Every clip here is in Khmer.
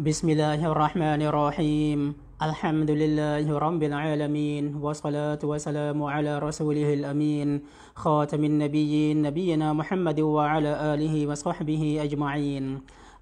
بسم الله الرحمن الرحيم الحمد لله رب العالمين والصلاة والسلام على رسوله الأمين خاتم النبيين نبينا محمد وعلى آله وصحبه أجمعين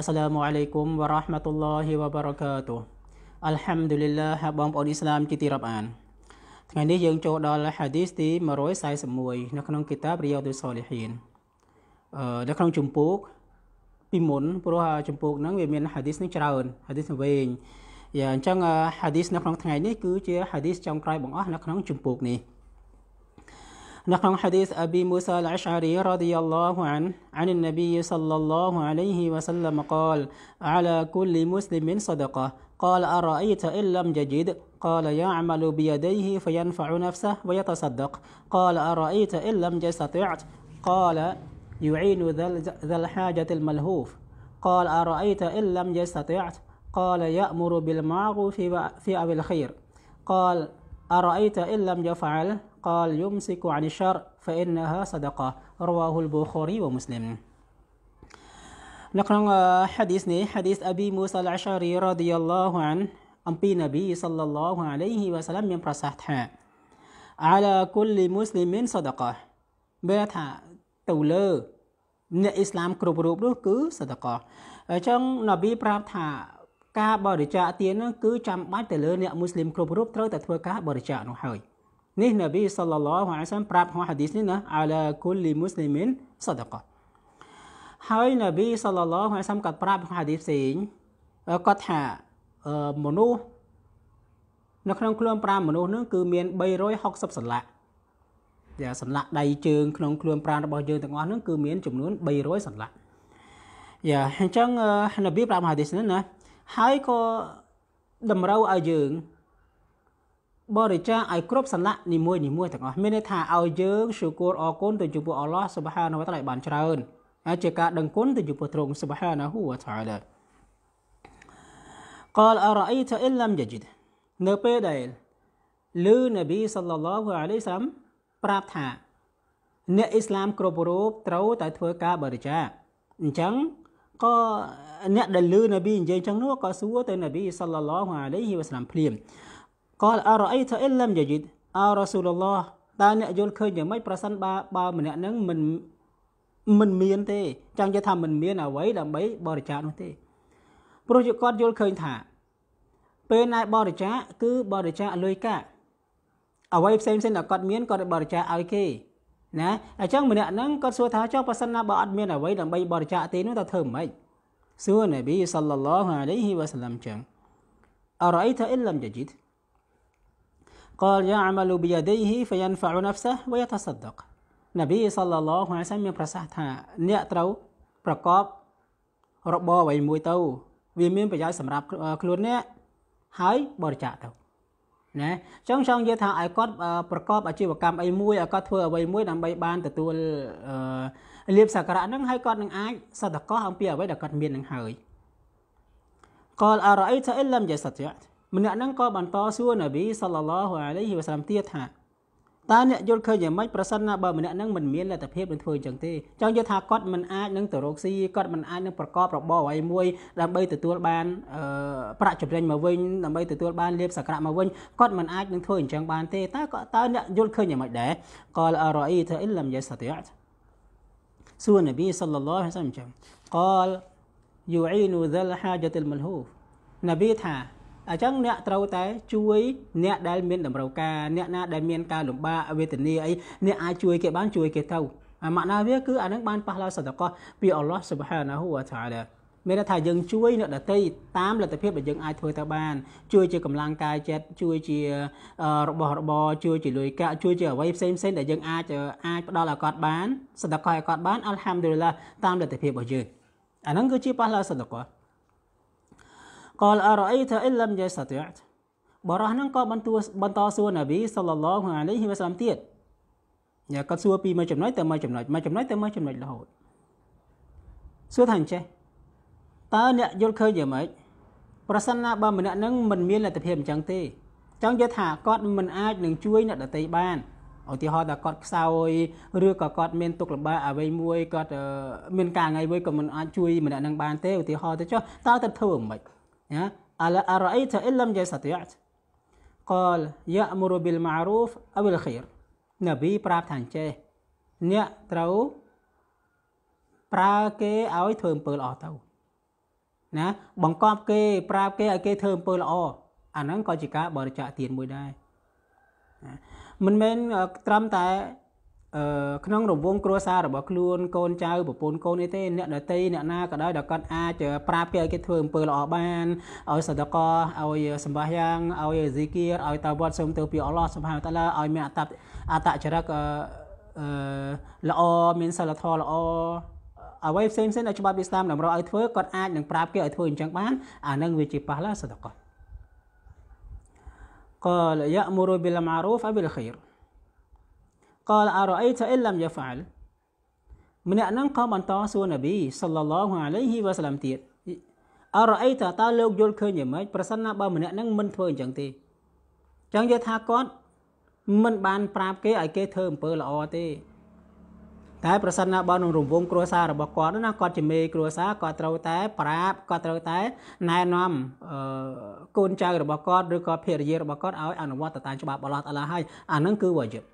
السلام عليكم ورحمة الله وبركاته الحمد لله بام كتير อัลฮัมดุลิลละฮ์បងប្អូនអ៊ីស្លាមជាទីរាប់អានថ្ងៃនេះយើងចូលដល់ហាឌីសទី141នៅក្នុងគីតាបរិយោទុសលីហ៊ីននៅក្នុងជំពូកពីមុនព្រោះចម្ពោះហ្នឹងវាមានហាឌីសនឹងច្រើនហាឌីសវែងយ៉ាអញ្ចឹងហាឌីសនៅក្នុងថ្ងៃនេះគឺជាហាឌីសចុងក្រោយបង្អស់នៅក្នុងចម្ពោះនេះនៅក្នុង حديث أبي موسى الأشعري رضي الله عنه عن النبي صلى الله عليه وسلم قال على كل مسلم صدقة قال أرأيت إن لم يجد قال يعمل بيديه فينفع نفسه ويتصدق قال أرأيت إن لم يستطعت قال يعين ذا الحاجة الملهوف قال أرأيت إن لم يستطعت قال يأمر بالمعروف في أو الخير قال أرأيت إن لم يفعل قال يمسك عن الشر فإنها صدقة رواه البخاري ومسلم نقرأ حديث حديث أبي موسى العشري رضي الله عنه أمبي نبي صلى الله عليه وسلم برسحتها على كل مسلم صدقة بيتها تولى អ្នកអ៊ីស្លាមគ្រប់រូបនោះគឺសតកោអញ្ចឹងនប៊ីប្រាប់ថា ការបរិច្ចាគទាននោះគឺចាំបាច់ទៅលើអ្នកមូស្លីមគ្រប់រូបត្រូវតែធ្វើការបរិច្ចាគនោះហើយនេះនប៊ីសល្លឡោះអាសាមប្រាប់ក្នុងហាឌីសនេះណាអាឡាគុលលីមូស្លីមីនសតកោហើយនប៊ីសល្លឡោះអាសាមក៏ប្រាប់ក្នុងហាឌីសផ្សេងគាត់ថាមនុស្សនៅក្នុងខ្លួន5មនុស្សនោះគឺមាន360សន្លាក់សន្លាក់ដៃជើងក្នុងខ្លួនប្រាណរបស់យើងទាំងអស់ហ្នឹងគឺមានចំនួន300សន្លាក់យ៉ាអញ្ចឹងនប៊ីប្រាប់មហាឌីសនេះណាហើយក៏តម្រូវឲ្យយើងបរិច្ចាគឲ្យគ្រប់សន្លាក់នីមួយនីមួយទាំងអស់មានន័យថាឲ្យយើងស៊ូគូរអរគុណទៅចំពោះអល់ឡោះសុបហានវតាឡាបានច្រើនហើយជាការដឹងគុណទៅចំពោះទ្រង់សុបហានហូវតាឡា قال أرأيت إن لم يجد នៅពេលដែលឮនប៊ីសល្លឡោះអាឡៃសាឡាមប្រាប់ថាអ្នកអ៊ីស្លាមគ្រប់រូបត្រូវតែធ្វើការបរិច្ចាគអញ្ចឹងក៏អ្នកដែលលឺនប៊ីនិយាយអញ្ចឹងនោះក៏សួរទៅនប៊ីសល្លឡោះអាឡៃហ៊ីវ៉ាសឡាមភ្លាមក៏អរអៃថាអ៊ីឡាំយាជីតអរ៉ាស៊ូលឡោះតើអ្នកយល់ឃើញយ៉ាងម៉េចប្រសិនបើបើម្នាក់ហ្នឹងមិនមិនមានទេ ចង់និយាយថាមិនមានអ្វីដើម្បីបរិច្ចាគនោះទេព្រោះជាគាត់យល់ឃើញថា ពេលណែបរិច្ចាគគឺបរិច្ចាគលុយកាក់អ្វីផ្សេងផ្សេងដែលគាត់មានគាត់បរិច្ចាគឲ្យគេណាអញ្ចឹងម្នាក់ហ្នឹងគាត់សួរថាចុះបើសិនណាបើអត់មានអ្វីដើម្បីបរិច្ចាគទេនោះតើធ្វើម៉េចសួរនប៊ីសល្លឡោះអាឡៃហ៊ីវ៉ាសឡាំចឹងអរ៉ៃថាអ៊ីឡាំយជីត قال يعمل بيديه فينفع نفسه ويتصدق នប៊ីសល្លឡោះអាឡៃសាមានប្រសាសន៍ថាអ្នកត្រូវប្រកបរបរអ្វីមួយទៅវាមាន ប្រយោជន៍សម្រាប់ខ្លួនអ្នកហើយបរិច្ចាគទៅណាអញ្ចឹងចង់និយាយថាឲ្យគាត់ប្រកបអាជីវកម្មអីមួយឲ្យគាត់ធ្វើអ្វីមួយដើម្បីបានទទួលលៀបសក្ការៈហ្នឹងហើយគាត់នឹងអាចសតកោះអំពីអ្វីដែលគាត់មាននឹងហើយកលអរអ៊ីតអ៊ីលឡាំយសតយមនុស្សហ្នឹងក៏បន្តសួរនប៊ីសល្លឡោះអាឡៃហ៊ីវសាឡាមទៀតថាតើអ្នកយល់ឃើញយ៉ាងម៉េចប្រសិនណាបើម្នាក់ហ្នឹងមិនមានលទ្ធភាពនឹងធ្វើអញ្ចឹងទេចង់យល់ថាគាត់មិនអាចនឹងទៅរកស៊ីគាត់មិនអាចនឹងប្រកបរបរអ្វីមួយដើម្បីទទួលបានប្រាក់ចំណេញមកវិញដើម្បីទទួលបានលាភសក្ការៈមកវិញគាត់មិនអាចនឹងធ្វើអញ្ចឹងបានទេតើតើអ្នកយល់ឃើញយ៉ាងម៉េចដែរកលអរអ៊ីថាអ៊ីលឡាំយ៉ាសតិយ៉ាសួរនប៊ីសល្លឡោះហ្នឹងចឹងកលយូអ៊ីនូហ្សលហាជាតលមលហូនប៊ីថាអញ្ចឹងអ្នកត្រូវតែជួយ អ្នកដែលមានតម្រូវការអ្នកណាដែលមានការលំបាកវេទនាអីអ្នកអាចជួយគេបានជួយគេទៅអាម៉ាក់ណាវាគឺអានឹងបានប៉ះឡើងសតកោះពីអល់ឡោះស៊ុបហានាហ៊ូវតាឡាមានន័យថាយើងជួយអ្នកដតីតាមលទ្ធភាពដែលយើងអាចធ្វើទៅបាន ជួយ ជាកម្លាំងកាយចិត្តជួយជារបស់របរជួយជាលុយកាក់ជួយជាអ្វីផ្សេងផ្សេងដែលយើងអាចអាចផ្ដល់ឲ្យគាត់បានសតកោះឲ្យគាត់បានអល់ហាំឌុលឡាតាមលទ្ធភាពរបស់យើងអាហ្នឹងគឺជាប៉ះឡើងសតកោះ قال أرأيت إن لم يستطع បរោះហ្នឹងក៏បន្តបន្តសួរណាប៊ីសល្លឡោះអាឡៃហ៊ីវ៉ាសឡាមទៀតយ៉ាគាត់សួរពីមួយចំណុចទៅមួយចំណុចមួយចំណុចទៅមួយចំណុចរហូតសួរថាអញ្ចេះតើអ្នកយល់ឃើញយ៉ាងម៉េចប្រសិនណាបើម្នាក់ហ្នឹងមិនមានលទ្ធភាពអញ្ចឹងទេ ចង់យល់ថាគាត់មិនអាចនឹងជួយអ្នកដតីបានឧទាហរណ៍ថាគាត់ខ្សោយឬក៏គាត់មានទុក្ខលំបាកអ្វីមួយគាត់មានការថ្ងៃមួយក៏មិនអាចជួយម្នាក់ហ្នឹងបានទេឧទាហរណ៍ទៅចុះតើទៅធ្វើមិនខ្មិច أرأيت إن لم يستطعت قال يأمر بالمعروف أو الخير នប៊ីប្រាប់ថាអញ្ចេះអ្នកត្រូវ ប្រើគេឲ្យធ្វើអំពើល្អទៅណាបង្កប់គេ ប្រាប់គេឲ្យគេធ្វើអំពើល្អអាហ្នឹងក៏ជាការបរិច្ចាគទានមួយដែរមិនមែនត្រឹមតែក្នុងរង្វង់គ្រួសាររបស់ខ្លួនកូនចៅប្រពន្ធកូនអីទេអ្នកដតីអ្នកណាក៏ដោយដែលគាត់អាចប្រាប់គេឲ្យគេធ្វើអំពើល្អបានឲ្យសតកឲ្យសម្បាយ៉ាងឲ្យអេស៊ីគៀឲ្យតាវត្តសូមទៅពីអល់ឡោះសុបហានតាឡាឲ្យមានអតអតចរិតល្អមានសិលធម៌ល្អអ្វីផ្សេងផ្សេងដែលច្បាប់អ៊ីស្លាមតម្រូវឲ្យធ្វើគាត់អាចនឹងប្រាប់គេឲ្យធ្វើអញ្ចឹងបាន អានឹងវាជាប៉ះឡាសតកកលយ៉ាមូរូប៊ីលម៉ារូហ្វអប៊ីលខៃរកលអរអៃថាអ៊ីឡាំយ៉ាហ្វាលម្នាក់ហ្នឹងក៏បន្តសួរនប៊ីសល្លឡោះអាឡៃហ៊ីវ៉ាសឡាំទៀតអរអីតើតើលោកយល់ឃើញយ៉ាងម៉េចប្រសិនណាបើម្នាក់ហ្នឹងមិនធ្វើអញ្ចឹងទេអញ្ចឹងយល់ថាគាត់មិនបាន ប្រាប់គេឲ្យគេធ្វើអំពើល្អទេតែប្រសិនណាបើក្នុងរង្វង់គ្រួសាររបស់គាត់ណាគាត់ជាមេគ្រួសារគាត់ត្រូវតែ ប្រាប់គាត់ត្រូវតែណែនាំកូនចៅរបស់គាត់ឬក៏ភរិយារបស់គាត់ឲ្យអនុវត្តតាមច្បាប់អល់ឡោះតាឡាហើយអាហ្នឹងគឺវ៉ាជីប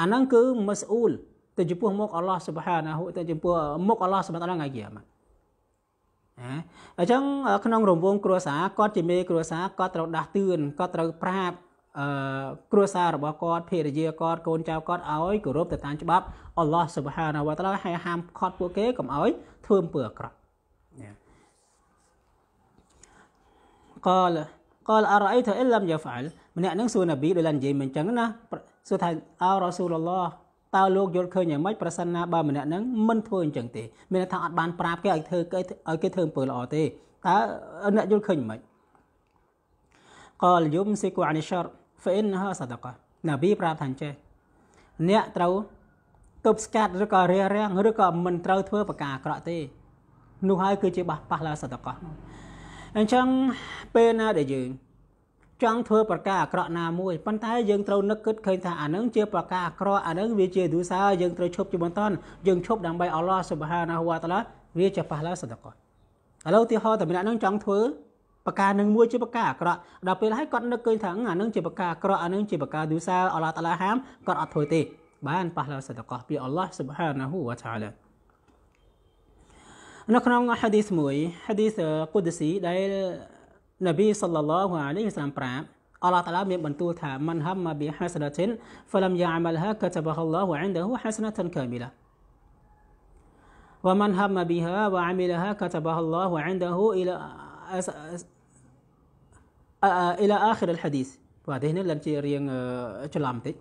អាហ្នឹងគឺមសអ៊ូលទៅចំពោះមុខអល់ឡោះសុបហាណាហូទៅចំពោះមុខអល់ឡោះសុបហាណាថ្ងៃគៀមណាអញ្ចឹងក្នុងរង្វង់គ្រួសារគាត់ជាមេ គ្រួសារគាត់ត្រូវដាស់តឿនគាត់ត្រូវប្រាប់អឺគ្រួសាររបស់គាត់ភរិយាគាត់កូនចៅគាត់ឲ្យគោរពទៅតាមច្បាប់អល់ឡោះសុបហាណាវតាឡាហើយហាមខត់ ពួកគេកុំឲ្យធ្វើអំពើអាក្រក់កលកលអរអីថាអ៊ីលឡាំយ៉ាហ្វាល់ម្នាក់នឹងសួរនប៊ីដូចឡាននិយាយមិនអញ្ចឹងណាសួរថាអោរ៉ាស៊ូលឡោះតើលោកយល់ឃើញយ៉ាងម៉េចប្រសិនណាបើម្នាក់ហ្នឹងមិនធ្វើអញ្ចឹងទេ មានន័យថាអត់បានប្រាប់គេឲ្យធ្វើគេឲ្យគេធ្វើអំពើល្អទេតើអ្នកយល់ឃើញយ៉ាងម៉េចកលយុមសិកូអានីសារហ្វិនហាសដកាណាប៊ីប្រាប់ថាអញ្ចេះអ្នកត្រូវទប់ស្កាត់ឬក៏រារាំងឬក៏មិនត្រូវធ្វើប្រការអាក្រក់ទេ នោះហើយ គឺជាបះប៉ះឡាសតកោះអញ្ចឹងពេលណាដែលយើងចង់ធ្វើប្រការអាក្រក់ណាមួយប៉ុន្តែយើងត្រូវនឹកគិតឃើញថាអានឹងជាប្រការអាក្រក់អានឹងវាជាឌូសាយើងត្រូវឈប់ជាបន្តយើងឈប់ដើម្បីអល់ឡោះសុបហានាហូវតាឡាវាជាប៉ះឡាសន្តកតឥឡូវឧទាហរណ៍តម្នាក់នឹងចង់ធ្វើប្រការនឹងមួយជាប្រការអាក្រក់ដល់ពេលហើយគាត់នឹកឃើញថាអានឹងជាប្រការអាក្រក់អានឹងជាប្រការឌូសាអល់ឡោះតាឡាហាមគាត់អត់ធ្វើទេ បានប៉ះឡាសន្តកតពីអល់ឡោះសុបហានាហូវតាឡានៅក្នុងហាឌីសមួយហាឌីសកុដស៊ីដែលនប៊ីសល្លឡោះអាឡៃហ៊ីសឡាមប្រាប់អល់ឡោះតាឡាមានបន្ទូលថាមនហមប៊ីហាសណាតិនហ្វលមយ៉ាមលហាកតបហឡោះអានដហ៊ូហាសណាតិនកាមីឡា ومن هم بها وعملها كتبها الله عنده إلى أس... أس... إلى آخر الحديث បាទនេះឡើងជារៀងច្រឡំតិច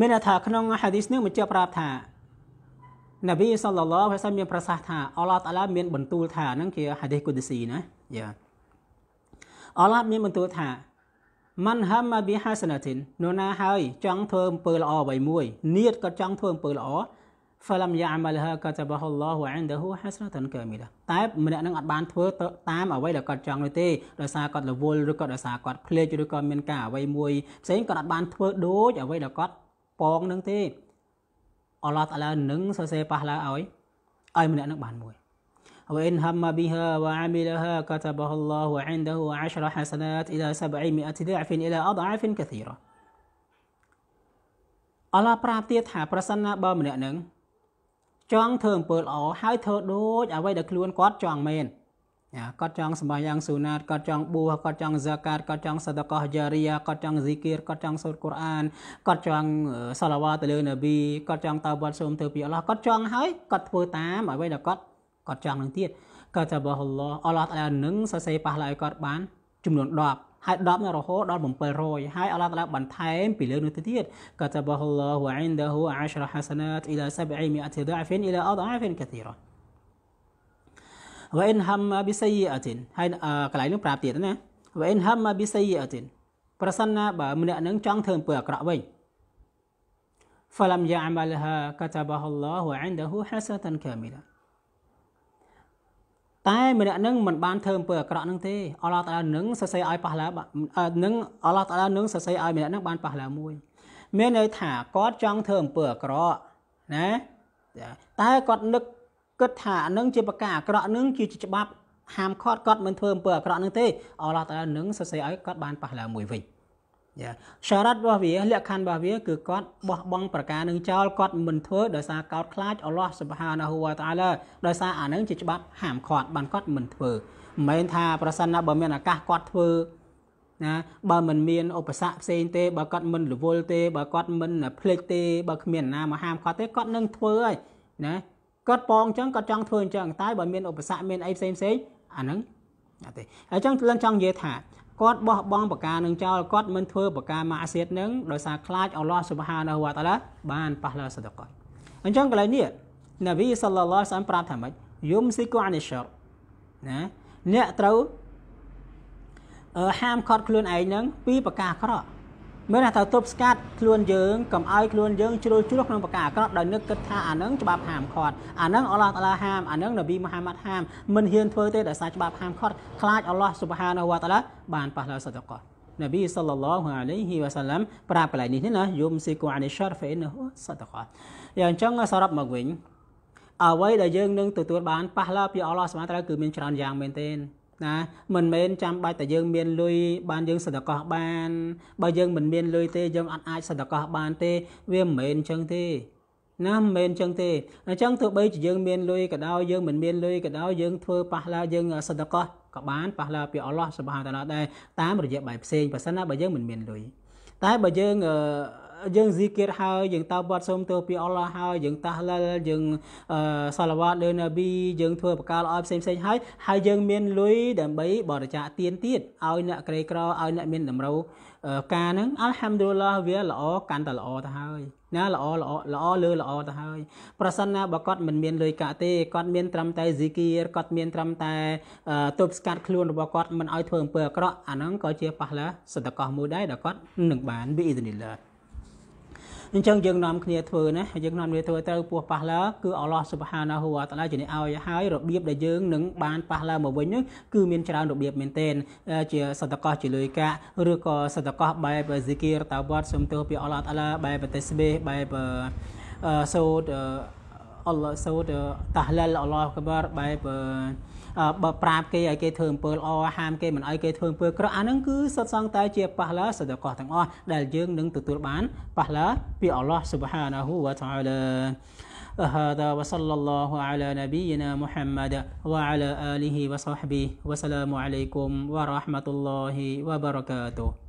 មានន័យថាក្នុងហាឌីសនេះបញ្ជាក់ប្រាប់ថានប៊ីសល្លឡោះហើយសាមមានប្រសាសន៍ថា អល់ឡោះតាឡាមាន បន្ទូលថាហ្នឹងជាហាឌីសគុឌីស៊ីណាយ៉ាអល់ឡោះមានបន្ទូលថាមនហមបិហាសនាទីននោណាហើយចង់ធ្វើអំពើល្អអ្វីមួយនៀតក៏ចង់ធ្វើអំពើល្អ فلم يعملها كتبه الله عنده حسنة كاملة តែម្នាក់នឹងអត់បានធ្វើតាមអ្វីដែលគាត់ចង់នោះទេដោយសារគាត់រវល់ឬក៏ដោយសារគាត់ភ្លេចឬក៏មានការអ្វីមួយផ្សេងគាត់អត់បានធ្វើដូចអ្វីដែលគាត់ប៉ងនឹងទេអល់ឡោះតាឡានឹងសរសេរប៉ះឡើងឲ្យឲ្យម្នាក់នឹងបានមួយ وإن هم بها وعملها كتبها الله عنده عشر حسنات إلى سبعمائة ضعف إلى أضعاف كثيرة អល់ឡោះប្រាប់ទៀតថាប្រសិនណាបើម្នាក់នឹងចង់ធ្វើអំពើល្អហើយធ្វើដូចអ្វីដែលខ្លួនគាត់ចង់មែនណាគាត់ចង់សម្បាយ៉ាងស៊ូណាតគាត់ចង់បួសគាត់ចង់ហ្សាកាតគាត់ចង់សតកោះយ៉ារីយ៉ាគាត់ចង់ហ្ស៊ីគៀរគាត់ចង់សូត្រកូរ៉ានគាត់ចង់សាឡាវ៉ាទៅលើនប៊ីគាត់ចង់តើវត្តសូមធ្វើពីអល់ឡោះគាត់ចង់ហើយគាត់ធ្វើតាមអ្វីដែលគាត់គាត់ចង់នឹងទៀតគាត់ថាបោះអល់ឡោះអល់ឡោះតាឡានឹងសរសេរប៉ះឡើយគាត់បានចំនួន10ហើយ10នៅរហូតដល់700ហើយអល់ឡោះតាឡាបន្ថែមពីលើនោះទៅទៀតគាត់ថាបោះអល់ឡោះ وعنده 10 حسنات الى 700 ضعف الى اضعاف كثيره وان هم بسيئه ហើយកន្លែងនោះប្រាប់ទៀតណា وان هم بسيئه ប្រសិនណាបើម្នាក់នឹងចង់ធ្វើអំពើអាក្រក់វិញ فلم يعملها كتبها الله عنده حسنة كاملة តែម្នាក់នឹងមិនបានធ្វើអំពើអាក្រក់នឹងទេអល់ឡោះតានឹងសរសេរឲ្យប៉ះឡានឹងអល់ឡោះតានឹងសរសេរឲ្យម្នាក់នឹងបានប៉ះឡាមួយមានន័យថាគាត់ចង់ធ្វើអំពើអាក្រក់ណាតែគាត់នឹកគិតថានឹងជាប្រការអាក្រក់នឹងជាច្បាប់ហាមឃាត់គាត់មិនធ្វើអំពើអាក្រក់នឹងទេអល់ឡោះតានឹងសរសេរឲ្យគាត់បានប៉ះឡាមួយវិញយ៉ាសារ៉ាត់របស់វាលក្ខខណ្ឌរបស់វាគឺគាត់បោះបង់ប្រការនឹងចោលគាត់មិនធ្វើដោយសារកោតខ្លាចអល់ឡោះសុបហានាហ៊ូវតាឡាដោយសារអានឹងជាច្បាប់ហាមឃាត់បានគាត់មិនធ្វើមិនមែនថាប្រសិនណាបើមានឱកាសគាត់ធ្វើណាបើមិនមានឧបសគ្គផ្សេងទេបើគាត់មិនរវល់ទេបើគាត់មិនភ្លេចទេបើគ្មានណាមកហាមគាត់ទេគាត់នឹងធ្វើហើយណាគាត់ប៉ងអញ្ចឹងគាត់ចង់ធ្វើអញ្ចឹងតែបើមានឧបសគ្គមានអីផ្សេងផ្សេងអាហ្នឹងអត់ទេអញ្ចឹងលន់ចង់និយាយថាគាត់បោះបង់ប្រការនឹងចោលគាត់មិនធ្វើប្រការម៉ាសៀតនឹងដោយសារខ្លាចអល់ឡោះស៊ុបហានវតាឡាបានប៉ះលើសតកតអញ្ចឹងកន្លែងនេះនប៊ីសល្លឡោះសាមប្រាប់ថាម៉េចយុមស៊ីកូអានីសរណាអ្នកត្រូវហាមខត់ខ្លួនឯងនឹងពីប្រការអាក្រក់មានន័យថាទប់ស្កាត់ខ្លួនយើងកុំឲ្យខ្លួនយើងជ្រុលជ្រោះក្នុងប្រការអាក្រក់ដោយនឹកគិតថាអានឹងច្បាប់ហាមឃាត់អានឹងអល់ឡោះតាឡាហាមអានឹងនប៊ីមូហាម៉ាត់ហាមមិនហ៊ានធ្វើទេដោយសារច្បាប់ហាមឃាត់ខ្លាចអល់ឡោះស៊ុបហានវតាឡាបានប៉ះឡើយសតកោនប៊ីសល្លឡោះអាឡៃហ៊ីវ៉ាសាឡាំប្រាប់កន្លែងនេះណាយុមស៊ីកូអានីសាហ្វេណូសតកោយ៉ាងចឹងសរុបមកវិញអ្វីដែលយើងនឹងទទួលបានប៉ះឡើយពីអល់ឡោះស៊ុបហានតាឡាគឺមានច្រើនយ៉ាងមែនទេណាមិនមែនចាំបាច់តែយើងមានលុយបានយើងសន្តកោះបាន បើយើងមិនមានលុយទេយើងអត់អាចសន្តកោះបានទេវាមិនមែនអញ្ចឹងទេណាមិនមែនអញ្ចឹងទេអញ្ចឹងទោះបីជាយើងមានលុយក៏ដោយយើងមិនមានលុយក៏ដោយយើងធ្វើប៉ះឡាយើងសន្តកោះក៏បានប៉ះឡាពីអល់ឡោះសុបហានតាឡាដែរតាមរយៈបែបផ្សេងបើសិនណាបើយើងមិនមានលុយតែបើយើងអឺយើងហ្ស៊ីគៀតហើយយើងតើបាត់សូមទៅពីអល់ឡោះហើយយើងតាស់លលយើងសាឡាវ៉ាតលើនប៊ីយើងធ្វើបកាលឲ្យផ្សេងផ្សេងហើយ ហើយយើងមានលុយដើម្បីបរិច្ចាគទានទៀតឲ្យអ្នកក្រីក្រឲ្យអ្នកមានតម្រូវការហ្នឹងអัลហាំឌុលឡាវាល្អកាន់តែល្អទៅហើយណាល្អល្អល្អលើល្អទៅហើយប្រសិនណាបើគាត់មិនមានលុយកាក់ទេគាត់មានត្រឹមតែហ្ស៊ីគៀរគាត់មានត្រឹមតែទប់ស្កាត់ខ្លួនរបស់គាត់មិនឲ្យធ្វើអំពើអាក្រក់អាហ្នឹងក៏ជាប៉ះឡាសតកោះមួយដែរដែលគាត់នឹងបានវិអ៊ីឌនីឡាអញ្ចឹងយើងនាំគ្នាធ្វើណាយើងនាំគ្នាធ្វើទៅពោះប៉ះឡាគឺអល់ឡោះស៊ុបហានាហ៊ូវតាឡាជាអ្នកឲ្យហើយរបៀបដែលយើងនឹងបានប៉ះឡាមកវិញនោះគឺមានច្រើនរបៀបមែនទែនជាសតកោះជាលុយកាក់ឬក៏សតកោះបែបហ្ស៊ីគីរតាវ៉ាត់សុំទោសពីអល់ឡោះតាឡាបែបតេស្បេបែបសូត្រអល់ឡោះសូតតាហ្លាល់អល់ឡោះកបារបែបបើប្រាប់គេឲ្យគេធ្វើអំពើល្អហាមគេមិនឲ្យគេធ្វើអំពើក្រក់អាហ្នឹងគឺសុទ្ធសឹងតែជាប៉ះឡាសដកោះទាំងអស់ដែលយើងនឹងទទួលបានប៉ះឡាពីអល់ឡោះស៊ុបហានាហ៊ូវតាអាឡា هذا وصلى الله على نبينا محمد وعلى آله وصحبه وسلام عليكم ورحمة الله وبركاته